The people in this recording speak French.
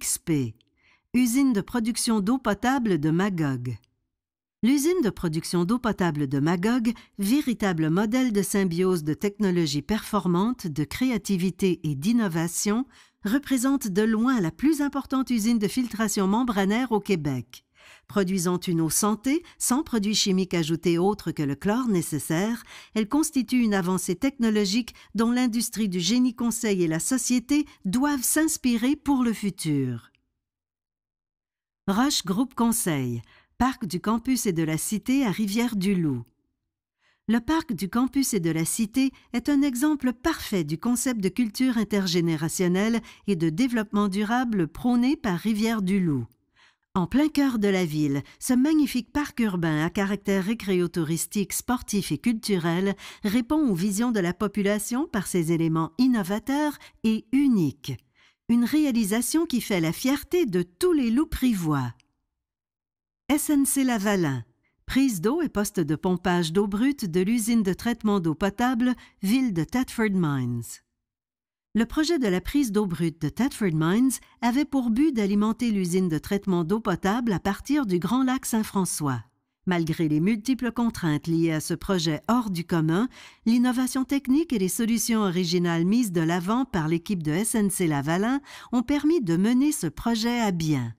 XP – usine de production d'eau potable de Magog. L'usine de production d'eau potable de Magog, véritable modèle de symbiose de technologies performantes, de créativité et d'innovation, représente de loin la plus importante usine de filtration membranaire au Québec. Produisant une eau santé, sans produits chimiques ajoutés autres que le chlore nécessaire, elle constitue une avancée technologique dont l'industrie du génie conseil et la société doivent s'inspirer pour le futur. Roche Group Conseil, parc du campus et de la cité à Rivière-du-Loup. Le parc du campus et de la cité est un exemple parfait du concept de culture intergénérationnelle et de développement durable prôné par Rivière-du-Loup. En plein cœur de la ville, ce magnifique parc urbain à caractère récréotouristique, sportif et culturel répond aux visions de la population par ses éléments innovateurs et uniques. Une réalisation qui fait la fierté de tous les loups privois. SNC Lavalin, prise d'eau et poste de pompage d'eau brute de l'usine de traitement d'eau potable, ville de Thetford Mines. Le projet de la prise d'eau brute de Thetford Mines avait pour but d'alimenter l'usine de traitement d'eau potable à partir du Grand Lac Saint-François. Malgré les multiples contraintes liées à ce projet hors du commun, l'innovation technique et les solutions originales mises de l'avant par l'équipe de SNC Lavalin ont permis de mener ce projet à bien.